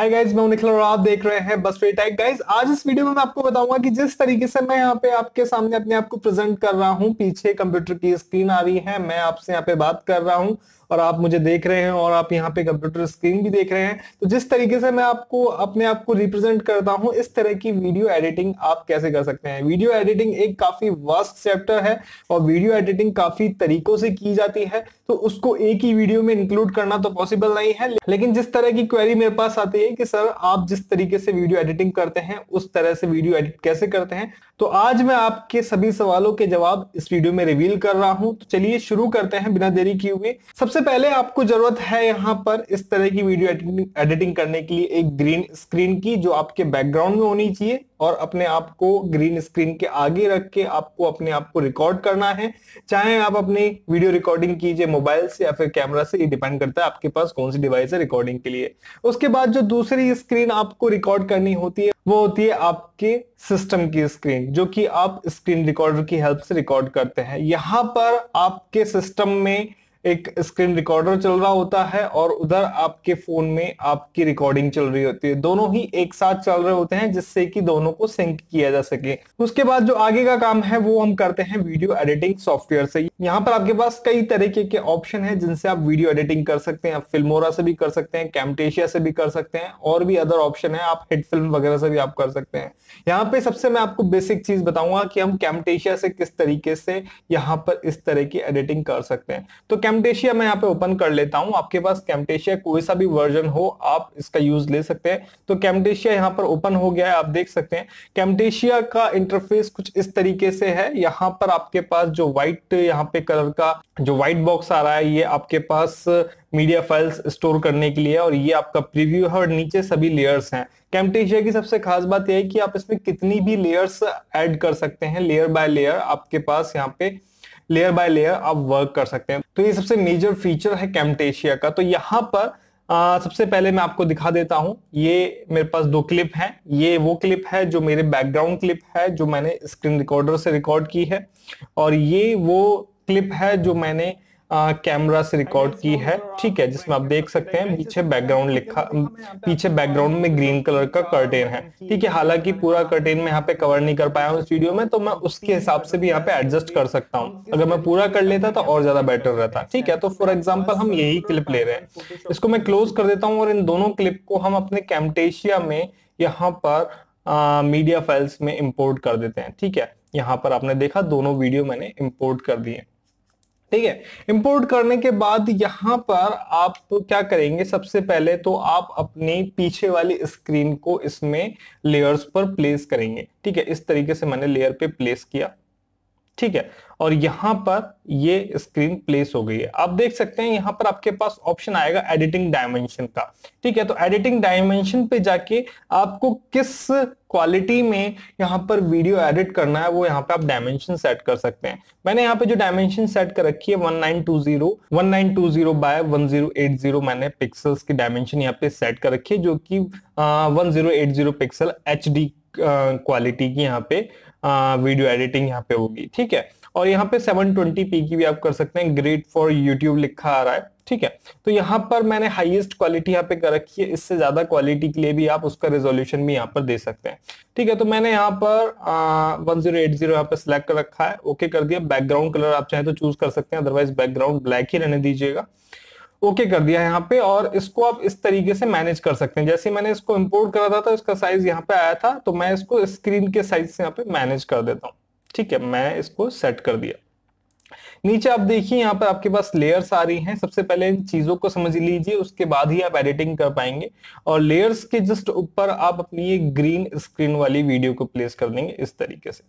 hi guys मैं निखिल और आप देख रहे हैं बस वेट टेक गाइस आज इस वीडियो में मैं आपको बताऊंगा कि जिस तरीके से मैं यहाँ पे आपके सामने अपने आप को प्रेजेंट कर रहा हूँ पीछे कंप्यूटर की स्क्रीन आ रही है मैं आपसे यहाँ पे बात कर रहा हूँ और आप मुझे देख रहे हैं और आप यहाँ पे कंप्यूटर स्क्रीन भी देख रहे हैं तो जिस तरीके से मैं आपको अपने आप को रिप्रेजेंट करता हूँ इस तरह की वीडियो एडिटिंग आप कैसे कर सकते हैं वीडियो एडिटिंग एक काफी वास्ट चैप्टर है और वीडियो एडिटिंग काफी तरीकों से की जाती है तो उसको एक ही वीडियो में इंक्लूड करना तो पॉसिबल नहीं है लेकिन जिस तरह की क्वेरी मेरे पास आती है कि सर आप जिस तरीके से वीडियो एडिटिंग करते हैं उस तरह से वीडियो एडिट कैसे करते हैं तो आज मैं आपके सभी सवालों के जवाब इस वीडियो में रिवील कर रहा हूं तो चलिए शुरू करते हैं बिना देरी किए हुए सबसे पहले आपको जरूरत है यहाँ पर इस तरह की वीडियो एडिटिंग करने के लिए एक ग्रीन स्क्रीन की जो आपके बैकग्राउंड में होनी चाहिए और अपने आप को ग्रीन स्क्रीन के आगे रख के आपको अपने आप को रिकॉर्ड करना है चाहे आप अपनी वीडियो रिकॉर्डिंग कीजिए मोबाइल से या फिर कैमरा से ये डिपेंड करता है आपके पास कौन सी डिवाइस है रिकॉर्डिंग के लिए उसके बाद जो दूसरी स्क्रीन आपको रिकॉर्ड करनी होती है वो होती है आपके सिस्टम की स्क्रीन जो कि आप स्क्रीन रिकॉर्डर की हेल्प से रिकॉर्ड करते हैं यहाँ पर आपके सिस्टम में एक स्क्रीन रिकॉर्डर चल रहा होता है और उधर आपके फोन में आपकी रिकॉर्डिंग चल रही होती है दोनों ही एक साथ चल रहे होते हैं जिससे कि दोनों को सिंक किया जा सके उसके बाद जो आगे का काम है वो हम करते हैं वीडियो एडिटिंग सॉफ्टवेयर से यहाँ पर आपके पास कई तरीके के ऑप्शन है जिनसे आप वीडियो एडिटिंग कर सकते हैं आप फिल्मोरा से भी कर सकते हैं कैमटेशिया से भी कर सकते हैं और भी अदर ऑप्शन है आप हिट फिल्म वगैरह से भी आप कर सकते हैं यहाँ पे सबसे मैं आपको बेसिक चीज बताऊंगा कि हम कैमटेशिया से किस तरीके से यहाँ पर इस तरह की एडिटिंग कर सकते हैं तो कैमटेशिया मैं यहाँ पे ओपन कर लेता हूँ आपके पास कैमटेशिया कोई सा भी वर्जन हो आप इसका यूज ले सकते हैं तो कैमटेशिया यहाँ पर ओपन हो गया है आप देख सकते हैं कैमटेशिया का इंटरफेस कुछ इस तरीके से है यहाँ पर आपके पास जो व्हाइट यहाँ पे कलर का जो व्हाइट बॉक्स आ रहा है ये आपके पास मीडिया फाइल्स स्टोर करने के लिए और ये आपका प्रीव्यू है और नीचे सभी लेयर्स हैं कैमटेशिया की सबसे खास बात यह है कि आप इसमें कितनी भी लेयर्स ऐड कर सकते हैं लेयर बाय लेयर आपके पास यहाँ पे लेयर बाय लेयर आप वर्क कर सकते हैं तो ये सबसे मेजर फीचर है कैमटेशिया का तो यहाँ पर आ, सबसे पहले मैं आपको दिखा देता हूँ ये मेरे पास दो क्लिप हैं ये वो क्लिप है जो मेरे बैकग्राउंड क्लिप है जो मैंने स्क्रीन रिकॉर्डर से रिकॉर्ड की है और ये वो क्लिप है जो मैंने कैमरा से रिकॉर्ड की है ठीक है जिसमें आप देख सकते हैं पीछे बैकग्राउंड लिखा पीछे बैकग्राउंड में ग्रीन कलर का कर्टेन है ठीक है हालांकि पूरा कर्टेन में यहाँ पे कवर नहीं कर पाया हूँ इस वीडियो में तो मैं उसके हिसाब से भी यहाँ पे एडजस्ट कर सकता हूँ अगर मैं पूरा कर लेता तो और ज्यादा बेटर रहता ठीक है तो फॉर एग्जाम्पल हम यही क्लिप ले रहे हैं इसको मैं क्लोज कर देता हूँ और इन दोनों क्लिप को हम अपने कैमटेशिया में यहाँ पर मीडिया फाइल्स में इम्पोर्ट कर देते हैं ठीक है यहाँ पर आपने देखा दोनों वीडियो मैंने इम्पोर्ट कर दिए ठीक है इंपोर्ट करने के बाद यहाँ पर आप तो क्या करेंगे सबसे पहले तो आप अपनी पीछे वाली स्क्रीन को इसमें लेयर्स पर प्लेस करेंगे ठीक है इस तरीके से मैंने लेयर पे प्लेस किया ठीक है और यहाँ पर ये स्क्रीन प्लेस हो गई है आप देख सकते हैं यहां पर आपके पास ऑप्शन आएगा एडिटिंग डायमेंशन का ठीक है तो एडिटिंग डायमेंशन पे जाके आपको किस क्वालिटी में यहां पर वीडियो एडिट करना है वो यहां पे आप डायमेंशन सेट कर सकते हैं मैंने यहाँ पे जो डायमेंशन सेट कर रखी है 1920 1920 बाय 1080 मैंने पिक्सल्स की डायमेंशन यहाँ पे सेट कर रखी है जो कि eight zero pixel H quality की यहाँ पे वीडियो एडिटिंग यहाँ पे होगी ठीक है और यहाँ पे 720p की भी आप कर सकते हैं ग्रेट फॉर यूट्यूब लिखा आ रहा है ठीक है तो यहाँ पर मैंने हाईएस्ट क्वालिटी यहाँ पे कर रखी है इससे ज्यादा क्वालिटी के लिए भी आप उसका रेजोल्यूशन भी यहाँ पर दे सकते हैं ठीक है तो मैंने यहाँ पर वन जीरो एट जीरो यहाँ पर सिलेक्ट कर रखा है ओके कर दिया बैकग्राउंड कलर आप चाहे तो चूज कर सकते हैं अदरवाइज बैकग्राउंड ब्लैक ही रहने दीजिएगा ओके कर दिया यहाँ पे और इसको आप इस तरीके से मैनेज कर सकते हैं जैसे मैंने इसको इम्पोर्ट करा था तो इसका साइज यहाँ पे आया था तो मैं इसको स्क्रीन के साइज से यहाँ पे मैनेज कर देता हूँ ठीक है मैं इसको सेट कर दिया नीचे आप देखिए यहाँ पर आपके पास लेयर्स आ रही हैं सबसे पहले इन चीजों को समझ लीजिए उसके बाद ही आप एडिटिंग कर पाएंगे और लेयर्स के जस्ट ऊपर आप अपनी ये ग्रीन स्क्रीन वाली वीडियो को प्लेस कर देंगे इस तरीके से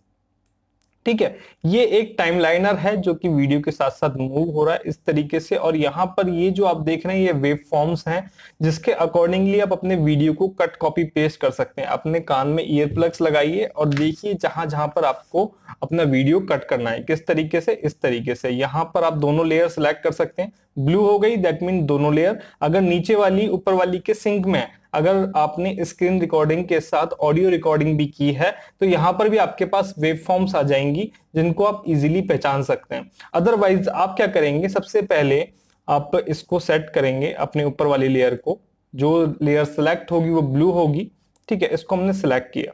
ठीक है ये एक टाइमलाइनर है जो कि वीडियो के साथ साथ मूव हो रहा है इस तरीके से और यहाँ पर ये जो आप देख रहे हैं ये वेव फॉर्म्स हैं जिसके अकॉर्डिंगली आप अपने वीडियो को कट कॉपी पेस्ट कर सकते हैं अपने कान में ईयर प्लग्स लगाइए और देखिए जहां जहां पर आपको अपना वीडियो कट करना है किस तरीके से इस तरीके से यहाँ पर आप दोनों लेयर सेलेक्ट कर सकते हैं ब्लू हो गई दैट मीन दोनों लेयर अगर नीचे वाली ऊपर वाली के सिंक में अगर आपने स्क्रीन रिकॉर्डिंग के साथ ऑडियो रिकॉर्डिंग भी की है तो यहाँ पर भी आपके पास वेब फॉर्म्स आ जाएंगी जिनको आप इजीली पहचान सकते हैं अदरवाइज आप क्या करेंगे सबसे पहले आप इसको सेट करेंगे अपने ऊपर वाली लेयर को जो लेयर सेलेक्ट होगी वो ब्लू होगी ठीक है इसको हमने सेलेक्ट किया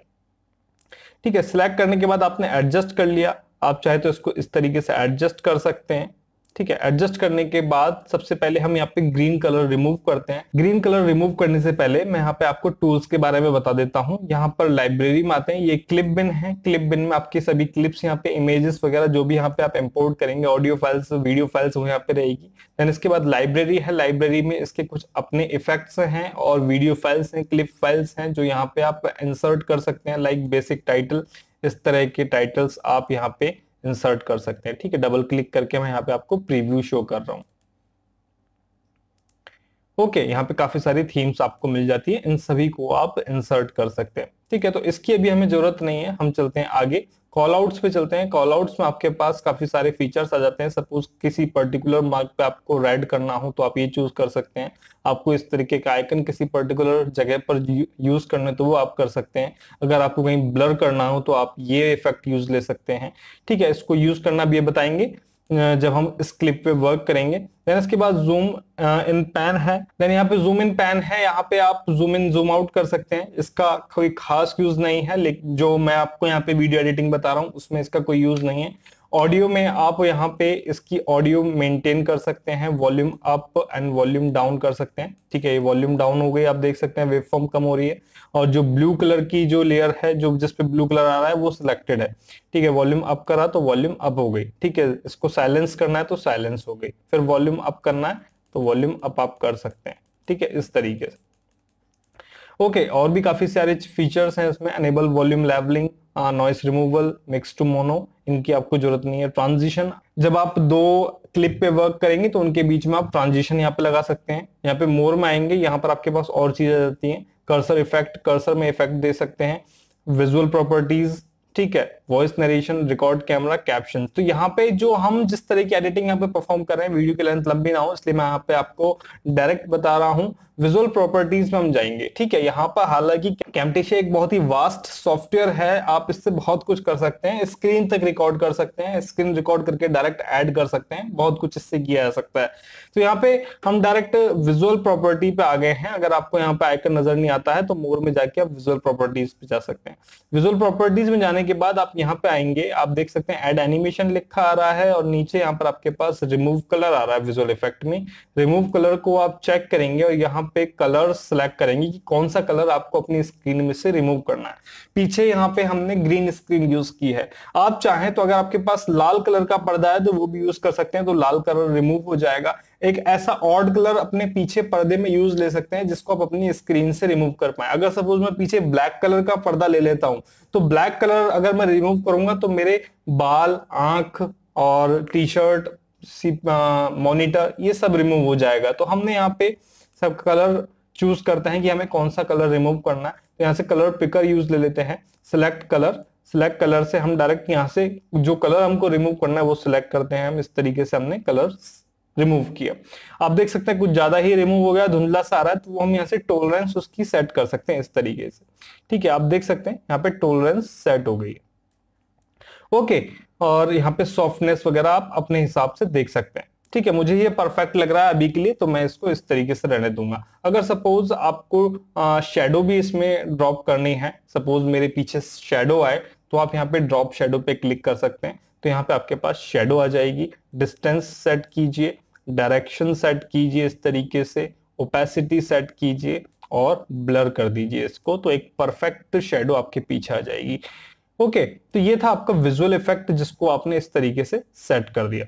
ठीक है सिलेक्ट करने के बाद आपने एडजस्ट कर लिया आप चाहे तो इसको इस तरीके से एडजस्ट कर सकते हैं ठीक है एडजस्ट करने के बाद सबसे पहले हम यहाँ पे ग्रीन कलर रिमूव करते हैं ग्रीन कलर रिमूव करने से पहले मैं यहाँ पे आपको टूल्स के बारे में बता देता हूँ यहाँ पर लाइब्रेरी में आते हैं ये क्लिप बिन है क्लिप बिन में आपकी सभी क्लिप्स यहाँ पे इमेजेस वगैरह जो भी यहाँ पे आप इम्पोर्ट करेंगे ऑडियो फाइल्स वीडियो फाइल्स वो यहाँ पे रहेगी देन इसके बाद लाइब्रेरी है लाइब्रेरी में इसके कुछ अपने इफेक्ट्स हैं और वीडियो फाइल्स हैं क्लिप फाइल्स हैं जो यहाँ पे आप इंसर्ट कर सकते हैं लाइक बेसिक टाइटल इस तरह के टाइटल्स आप यहाँ पे इंसर्ट कर सकते हैं ठीक है डबल क्लिक करके मैं यहाँ पे आपको प्रीव्यू शो कर रहा हूँ ओके okay, यहाँ पे काफी सारी थीम्स आपको मिल जाती है इन सभी को आप इंसर्ट कर सकते हैं ठीक है तो इसकी अभी हमें जरूरत नहीं है हम चलते हैं आगे कॉल आउट्स पे चलते हैं कॉल आउट्स में आपके पास काफी सारे फीचर्स आ जाते हैं सपोज किसी पर्टिकुलर मार्क पे आपको रेड करना हो तो आप ये चूज कर सकते हैं आपको इस तरीके का आइकन किसी पर्टिकुलर जगह पर यूज करने तो वो आप कर सकते हैं अगर आपको कहीं ब्लर करना हो तो आप ये इफेक्ट यूज ले सकते हैं ठीक है इसको यूज करना भी बताएंगे जब हम इस क्लिप पे वर्क करेंगे देन इसके बाद जूम इन पैन है देन यहाँ पे जूम इन पैन है यहाँ पे आप जूम इन जूम आउट कर सकते हैं इसका कोई खास यूज नहीं है जो मैं आपको यहाँ पे वीडियो एडिटिंग बता रहा हूँ उसमें इसका कोई यूज नहीं है ऑडियो में आप यहाँ पे इसकी ऑडियो मेंटेन कर सकते हैं volume up and volume down कर सकते हैं ठीक है ये वॉल्यूम डाउन हो गई आप देख सकते हैं वेबफॉर्म कम हो रही है और जो ब्लू कलर की जो लेयर है जो जिस पे ब्लू कलर आ रहा है वो सिलेक्टेड है ठीक है वॉल्यूम अप करा तो वॉल्यूम अप हो गई ठीक है इसको साइलेंस करना है तो साइलेंस हो गई फिर वॉल्यूम अप करना है तो वॉल्यूम अप आप कर सकते हैं ठीक है इस तरीके से ओके okay, और भी काफी सारे फीचर्स हैं इसमें enable volume levelling noise removal mix to mono इनकी आपको जरूरत नहीं है ट्रांजिशन जब आप दो क्लिप पे वर्क करेंगे तो उनके बीच में आप ट्रांजिशन यहाँ पे लगा सकते हैं यहाँ पे मोर में आएंगे यहाँ पर आपके पास और चीजें आ जाती हैं कर्सर इफेक्ट कर्सर में इफेक्ट दे सकते हैं विजुअल प्रॉपर्टीज ठीक है voice narration record camera caption तो यहाँ पे जो हम जिस तरह की एडिटिंग यहाँ पे परफॉर्म कर रहे हैं वीडियो की लेंथ लंबी ना हो इसलिए मैं यहाँ पे आपको डायरेक्ट बता रहा हूँ विजुअल प्रॉपर्टीज में हम जाएंगे ठीक है यहाँ पर हालांकि कैम्टेशिया एक बहुत ही वास्ट सॉफ्टवेयर है आप इससे बहुत कुछ कर सकते हैं स्क्रीन तक रिकॉर्ड कर सकते हैं स्क्रीन रिकॉर्ड करके डायरेक्ट ऐड कर सकते हैं बहुत कुछ इससे किया जा सकता है तो यहाँ पे हम डायरेक्ट विजुअल प्रॉपर्टी पे आ गए हैं अगर आपको यहाँ पे आयकर नजर नहीं आता है तो मोर में जाके आप विजुअल प्रॉपर्टीज पे जा सकते हैं विजुअल प्रॉपर्टीज में जाने के बाद आप यहाँ पे आएंगे आप देख सकते हैं एड एनिमेशन लिखा आ रहा है और नीचे यहाँ पर आपके पास रिमूव कलर आ रहा है विजुअल इफेक्ट में रिमूव कलर को आप चेक करेंगे और यहाँ पे कलर सेलेक्ट करेंगे कि कौन सा कलर आपको अपनी स्क्रीन में से रिमूव करना है पीछे यहाँ पे हमने ग्रीन स्क्रीन यूज की है आप चाहें तो अगर आपके पास लाल कलर का पर्दा है तो वो भी यूज कर सकते हैं तो लाल कलर रिमूव हो जाएगा एक ऐसा ऑड कलर अपने पीछे पर्दे में यूज ले सकते हैं जिसको आप अपनी स्क्रीन से रिमूव कर पाए अगर सपोज मैं पीछे ब्लैक कलर का पर्दा ले लेता हूं तो ब्लैक कलर अगर मैं रिमूव करूंगा तो मेरे बाल आंख और टी शर्ट मॉनिटर ये सब रिमूव हो जाएगा तो हमने यहाँ पे सब कलर चूज करते हैं कि हमें कौन सा कलर रिमूव करना है तो यहाँ से कलर पिकर यूज ले लेते हैं सिलेक्ट कलर सिलेक्ट कलर से हम डायरेक्ट यहाँ से जो कलर हमको रिमूव करना है वो सिलेक्ट करते हैं हम इस तरीके से हमने कलर रिमूव किया आप देख सकते हैं कुछ ज्यादा ही रिमूव हो गया धुंधला सारा तो वो हम यहाँ से टोलरेंस उसकी सेट कर सकते हैं इस तरीके से ठीक है आप देख सकते हैं यहाँ पे टोलरेंस सेट हो गई है ओके और यहाँ पे सॉफ्टनेस वगैरह आप अपने हिसाब से देख सकते हैं ठीक है मुझे ये परफेक्ट लग रहा है अभी के लिए तो मैं इसको इस तरीके से रहने दूंगा अगर सपोज आपको शेडो भी इसमें ड्रॉप करनी है सपोज मेरे पीछे शेडो आए तो आप यहाँ पे ड्रॉप शेडो पे क्लिक कर सकते हैं तो यहाँ पे आपके पास शेडो आ जाएगी डिस्टेंस सेट कीजिए डायरेक्शन सेट कीजिए इस तरीके से ओपेसिटी सेट कीजिए और ब्लर कर दीजिए इसको तो एक परफेक्ट शेडो आपके पीछे आ जाएगी ओके तो ये था आपका विजुअल इफेक्ट जिसको आपने इस तरीके से सेट कर दिया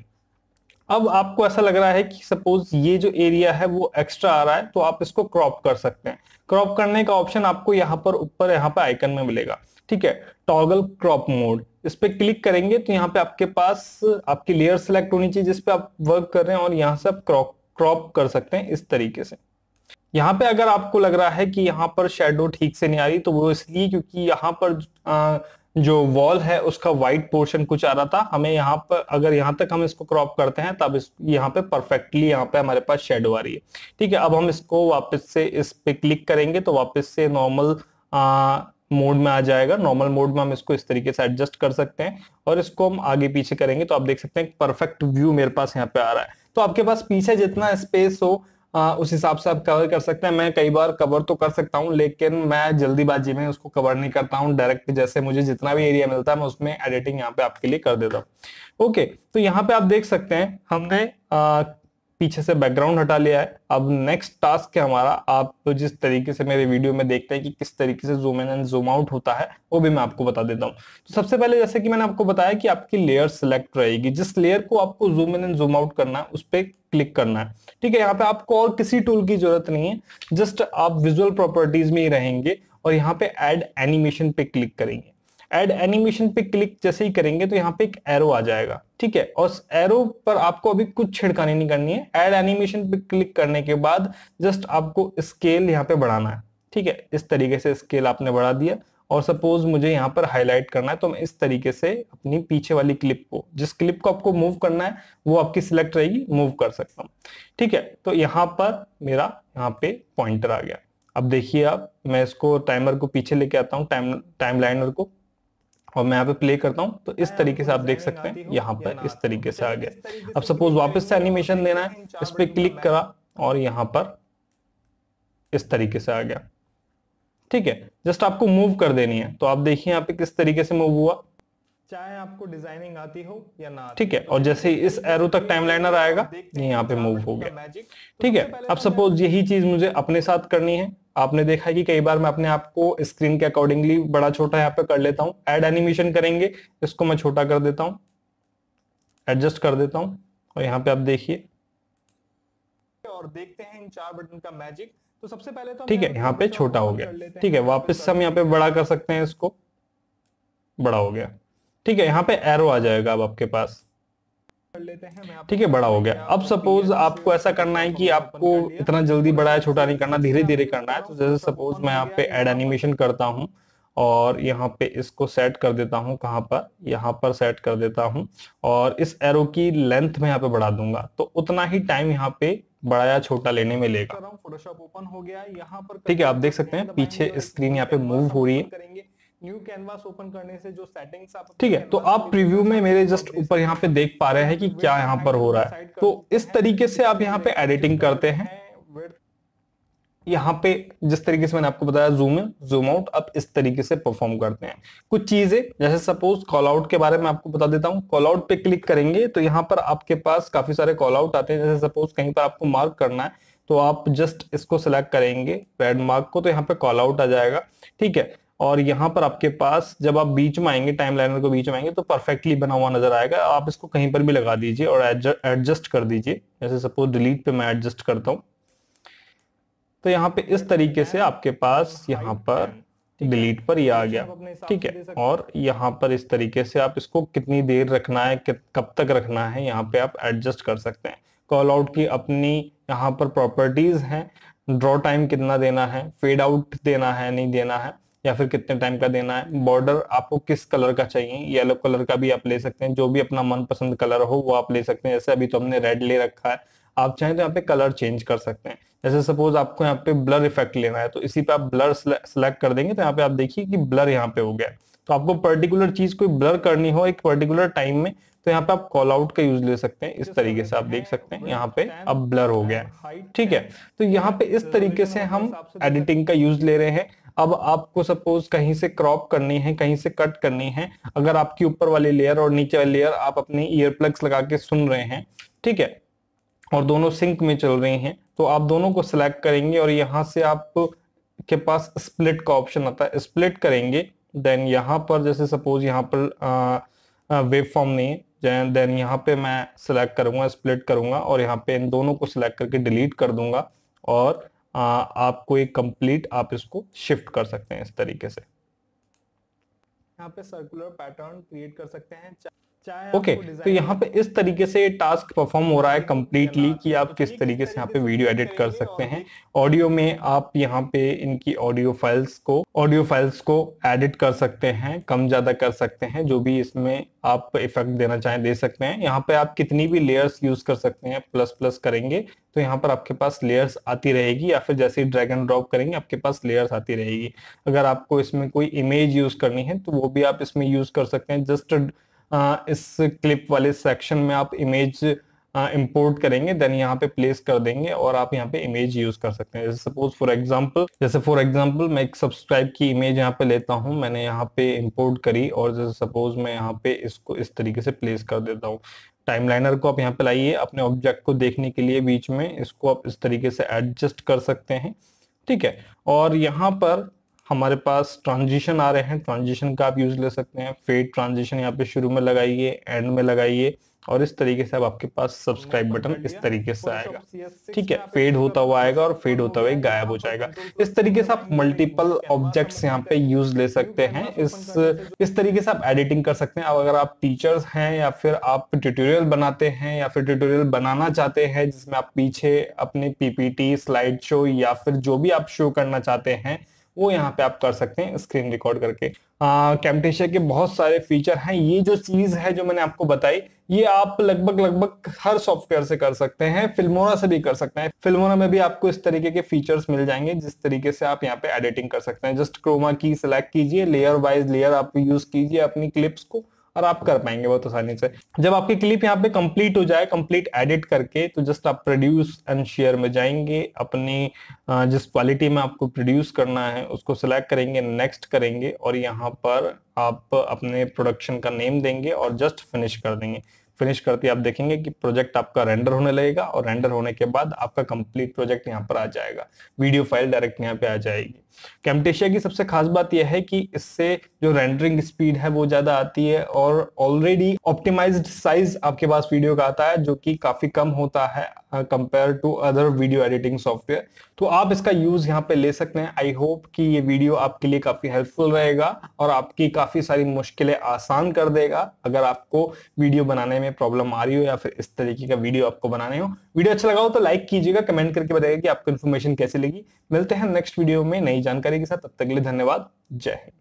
अब आपको ऐसा लग रहा है कि सपोज ये जो एरिया है वो एक्स्ट्रा आ रहा है तो आप इसको क्रॉप कर सकते हैं क्रॉप करने का ऑप्शन आपको यहाँ पर ऊपर यहाँ पर आइकन में मिलेगा ठीक है टॉगल क्रॉप मोड इस पर क्लिक करेंगे तो यहाँ पे आपके पास आपकी लेयर सेलेक्ट होनी चाहिए जिसपे आप वर्क कर रहे हैं और यहाँ से आप क्रॉप क्रॉप कर सकते हैं इस तरीके से यहाँ पे अगर आपको लग रहा है कि यहाँ पर शेडो ठीक से नहीं आ रही तो वो इसलिए क्योंकि यहाँ पर जो वॉल है उसका व्हाइट पोर्शन कुछ आ रहा था हमें यहाँ पर अगर यहाँ तक हम इसको क्रॉप करते हैं तब इस यहाँ पे परफेक्टली यहाँ पे हमारे पास शेडो आ रही है ठीक है अब हम इसको वापस से इस पे क्लिक करेंगे तो वापस से नॉर्मल मोड में आ जाएगा नॉर्मल मोड में हम इसको इस तरीके से एडजस्ट कर सकते हैं और इसको हम आगे पीछे करेंगे तो आप देख सकते हैं परफेक्ट व्यू मेरे पास यहाँ पे आ रहा है तो आपके पास पीछे जितना स्पेस हो आ, उस हिसाब से आप कवर कर सकते हैं मैं कई बार कवर तो कर सकता हूँ लेकिन मैं जल्दीबाजी में उसको कवर नहीं करता हूँ डायरेक्ट जैसे मुझे जितना भी एरिया मिलता है मैं उसमें एडिटिंग यहाँ पे आपके लिए कर देता हूँ ओके तो यहाँ पे आप देख सकते हैं हमने पीछे से बैकग्राउंड हटा लिया है अब नेक्स्ट टास्क है हमारा आप तो जिस तरीके से मेरे वीडियो में देखते हैं कि किस तरीके से zoom in and zoom out होता है वो भी मैं आपको बता देता हूँ तो सबसे पहले जैसे कि मैंने आपको बताया कि आपकी लेयर सिलेक्ट रहेगी जिस लेयर को आपको zoom in and zoom out करना है उस पर क्लिक करना है ठीक है यहाँ पे आपको और किसी टूल की जरूरत नहीं है जस्ट आप विजुअल प्रॉपर्टीज में ही रहेंगे और यहाँ पे एड एनिमेशन पे क्लिक करेंगे एड एनिमेशन पे क्लिक जैसे ही करेंगे तो यहाँ पे एक एरो आ जाएगा ठीक है और एरो पर आपको अभी कुछ छिड़कानी नहीं करनी है एड एनिमेशन पे क्लिक करने के बाद जस्ट आपको स्केल यहाँ पे बढ़ाना है ठीक है इस तरीके से स्केल आपने बढ़ा दिया और सपोज मुझे यहाँ पर हाईलाइट करना है तो मैं इस तरीके से अपनी पीछे वाली क्लिप को जिस क्लिप को आपको मूव करना है वो आपकी सिलेक्ट रहेगी मूव कर सकता हूँ ठीक है तो यहाँ पर मेरा यहाँ पे पॉइंटर आ गया अब देखिए आप मैं इसको टाइमर को पीछे लेके आता हूँ टाइम टाइम लाइनर को और मैं यहाँ पे प्ले करता हूँ तो इस तरीके से आप देख सकते हैं यहाँ पर इस तरीके से आ गया अब सपोज वापस से एनिमेशन देना है इस पर क्लिक करा और यहाँ पर इस तरीके से आ गया ठीक है जस्ट आपको मूव कर देनी है तो आप देखिए यहाँ पे किस तरीके से मूव हुआ चाहे आपको डिजाइनिंग आती हो या ना ठीक है और जैसे ही तो इस एरो तक टाइमलाइनर आएगा यहाँ पे मूव हो गया तो ठीक है अब सपोज तो यही चीज मुझे अपने साथ करनी है आपने देखा है कि कई बार मैं अपने आप को स्क्रीन के अकॉर्डिंगली बड़ा छोटा यहाँ पे कर लेता हूँ एड एनिमेशन करेंगे इसको मैं छोटा कर देता हूँ एडजस्ट कर देता हूँ और यहाँ पे आप देखिए और देखते हैं इन चार बटन का मैजिक तो सबसे पहले तो ठीक है यहाँ पे छोटा हो गया ठीक है वापस हम यहाँ पे बड़ा कर सकते हैं इसको बड़ा हो गया ठीक है यहाँ पे एरो आ जाएगा अब आपके पास ठीक है बड़ा हो गया अब सपोज आपको ऐसा करना है कि आपको इतना जल्दी बड़ा है छोटा नहीं करना धीरे धीरे करना है तो जैसे सपोज मैं यहाँ पे एड एनिमेशन करता हूँ और यहाँ पे इसको सेट कर देता हूँ कहाँ पर यहाँ पर सेट कर देता हूँ और इस एरो की लेंथ में यहाँ पे बढ़ा दूंगा तो उतना ही टाइम यहाँ पे बड़ा या छोटा लेने में लेगा फोटोशॉप ओपन हो गया यहाँ पर ठीक है आप देख सकते हैं पीछे स्क्रीन यहाँ पे मूव हो रही है न्यू कैनवास ओपन करने से जो सेटिंग्स आप ठीक है तो आप प्रीव्यू में मेरे जस्ट तो ऊपर यहाँ पे देख पा रहे हैं कि क्या यहाँ पर हो रहा है तो इस तरीके से आप यहाँ पे एडिटिंग करते हैं यहाँ पे जिस तरीके से मैंने आपको बताया जूम इन जूम आउट आप इस तरीके से परफॉर्म करते हैं कुछ चीजें जैसे सपोज कॉल आउट के बारे में आपको बता देता हूँ कॉल आउट पे क्लिक करेंगे तो यहाँ पर आपके पास काफी सारे कॉल आउट आते हैं जैसे सपोज कहीं पर आपको मार्क करना है तो आप जस्ट इसको सिलेक्ट करेंगे रेड मार्क को तो यहाँ पे कॉल आउट आ जाएगा ठीक है और यहाँ पर आपके पास जब आप बीच में आएंगे टाइम लाइनर को बीच में आएंगे तो परफेक्टली बना हुआ नजर आएगा आप इसको कहीं पर भी लगा दीजिए और एडजस्ट कर दीजिए जैसे सपोज डिलीट पे मैं एडजस्ट करता हूँ तो यहाँ पे इस तरीके से आपके पास यहाँ पर डिलीट पर ये आ गया ठीक है और यहाँ पर इस तरीके से आप इसको कितनी देर रखना है कब तक रखना है यहाँ पे आप एडजस्ट कर सकते हैं कॉल आउट की अपनी यहाँ पर प्रॉपर्टीज हैं ड्रॉ टाइम कितना देना है फेड आउट देना है नहीं देना है या फिर कितने टाइम का देना है बॉर्डर आपको किस कलर का चाहिए येलो कलर का भी आप ले सकते हैं जो भी अपना मनपसंद कलर हो वो आप ले सकते हैं जैसे अभी तो हमने रेड ले रखा है आप चाहें तो यहाँ पे कलर चेंज कर सकते हैं जैसे सपोज आपको यहाँ पे ब्लर इफेक्ट लेना है तो इसी पे आप ब्लर सेलेक्ट कर देंगे तो यहाँ पे आप देखिए कि ब्लर यहाँ पे हो गया तो आपको पर्टिकुलर चीज कोई ब्लर करनी हो एक पर्टिकुलर टाइम में तो यहाँ पे आप कॉल आउट का यूज ले सकते हैं इस तरीके से आप देख सकते हैं यहाँ पे अब ब्लर हो गया ठीक है तो यहाँ पे इस तरीके से हम एडिटिंग का यूज ले रहे हैं अब आपको सपोज कहीं से क्रॉप करनी है कहीं से कट करनी है अगर आपकी ऊपर वाली लेयर और नीचे वाली लेयर आप अपने ईयर प्लग्स लगा के सुन रहे हैं ठीक है और दोनों सिंक में चल रही हैं तो आप दोनों को सिलेक्ट करेंगे और यहाँ से आप के पास स्प्लिट का ऑप्शन आता है स्प्लिट करेंगे देन यहाँ पर जैसे सपोज यहाँ पर वेब फॉर्म नहीं है देन यहाँ पे मैं सिलेक्ट करूंगा स्प्लिट करूंगा और यहाँ पे इन दोनों को सिलेक्ट करके डिलीट कर दूंगा और आ, आपको एक कंप्लीट आप इसको शिफ्ट कर सकते हैं इस तरीके से यहाँ पे सर्कुलर पैटर्न क्रिएट कर सकते हैं ओके okay, तो यहाँ पे इस तरीके से टास्क परफॉर्म हो रहा है कम्प्लीटली कि आप तो किस तरीके से यहाँ पे वीडियो एडिट कर सकते हैं ऑडियो में आप यहाँ पे इनकी ऑडियो फाइल्स को ऑडियो फाइल्स को एडिट कर सकते हैं कम ज्यादा कर सकते हैं जो भी इसमें आप इफेक्ट देना चाहें दे सकते हैं यहाँ पे आप कितनी भी लेयर्स यूज कर सकते हैं प्लस प्लस करेंगे तो यहाँ पर आपके पास लेयर्स आती रहेगी या फिर जैसे ही ड्रैग एंड ड्रॉप करेंगे आपके पास लेयर्स आती रहेगी अगर आपको इसमें कोई इमेज यूज करनी है तो वो भी आप इसमें यूज कर सकते हैं जस्ट इस क्लिप वाले सेक्शन में आप इमेज इम्पोर्ट करेंगे देन यहाँ पे प्लेस कर देंगे और आप यहाँ पे इमेज यूज कर सकते हैं जैसे सपोज फॉर एग्जांपल जैसे फॉर एग्जांपल मैं एक सब्सक्राइब की इमेज यहाँ पे लेता हूँ मैंने यहाँ पे इम्पोर्ट करी और जैसे सपोज मैं यहाँ पे इसको इस तरीके से प्लेस कर देता हूँ टाइमलाइनर को आप यहाँ पे लाइए अपने ऑब्जेक्ट को देखने के लिए बीच में इसको आप इस तरीके से एडजस्ट कर सकते हैं ठीक है और यहाँ पर हमारे पास ट्रांजिशन आ रहे हैं ट्रांजिशन का आप यूज ले सकते हैं फेड ट्रांजिशन यहाँ पे शुरू में लगाइए एंड में लगाइए और इस तरीके से अब आपके पास सब्सक्राइब बटन इस तरीके से आएगा ठीक है फेड होता हुआ आएगा और फेड होता हुआ गायब हो जाएगा इस तरीके से आप मल्टीपल ऑब्जेक्ट्स यहाँ पे यूज ले सकते हैं इस इस तरीके से आप एडिटिंग कर सकते हैं अब अगर आप टीचर्स हैं या फिर आप ट्यूटोरियल बनाते हैं या फिर ट्यूटोरियल बनाना चाहते हैं जिसमें आप पीछे अपने पीपीटी स्लाइड शो या फिर जो भी आप शो करना चाहते हैं वो यहाँ पे आप कर सकते हैं स्क्रीन रिकॉर्ड करके कैमटेशिया के बहुत सारे फीचर हैं ये जो चीज है जो मैंने आपको बताई ये आप लगभग लगभग हर सॉफ्टवेयर से कर सकते हैं फिल्मोरा से भी कर सकते हैं फिल्मोरा में भी आपको इस तरीके के फीचर्स मिल जाएंगे जिस तरीके से आप यहाँ पे एडिटिंग कर सकते हैं जस्ट क्रोमा की सिलेक्ट कीजिए लेयर वाइज लेयर आप यूज कीजिए अपनी क्लिप्स को और आप कर पाएंगे बहुत आसानी से जब आपकी क्लिप यहाँ पे कंप्लीट हो जाए कंप्लीट एडिट करके तो जस्ट आप प्रोड्यूस एंड शेयर में जाएंगे अपनी जिस क्वालिटी में आपको प्रोड्यूस करना है उसको सिलेक्ट करेंगे नेक्स्ट करेंगे और यहाँ पर आप अपने प्रोडक्शन का नेम देंगे और जस्ट फिनिश कर देंगे फिनिश करते आप देखेंगे कि प्रोजेक्ट आपका रेंडर होने लगेगा और रेंडर होने के बाद आपका कंप्लीट प्रोजेक्ट यहाँ पर आ जाएगा वीडियो फाइल डायरेक्ट यहाँ पे आ जाएगी कैमटेशिया की सबसे खास बात यह है कि इससे जो रेंडरिंग स्पीड है वो ज़्यादा आती है और ऑलरेडी ऑप्टिमाइज्ड साइज आपके पास वीडियो का आता है जो कि काफ़ी कम होता है compare to other video editing software तो आप इसका यूज़ यहाँ पे ले सकते हैं आई होप कि ये वीडियो आपके लिए काफ़ी हेल्पफुल रहेगा और आपकी काफ़ी सारी मुश्किलें आसान कर देगा अगर आपको वीडियो बनाने में प्रॉब्लम आ रही हो या फिर इस तरीके का वीडियो आपको बनाने हो वीडियो अच्छा लगा हो तो लाइक कीजिएगा कमेंट करके बताइए कि आपको इन्फॉर्मेशन कैसे लगी मिलते हैं नेक्स्ट वीडियो में नई नई जानकारी के साथ तब तक के लिए धन्यवाद जय हिंद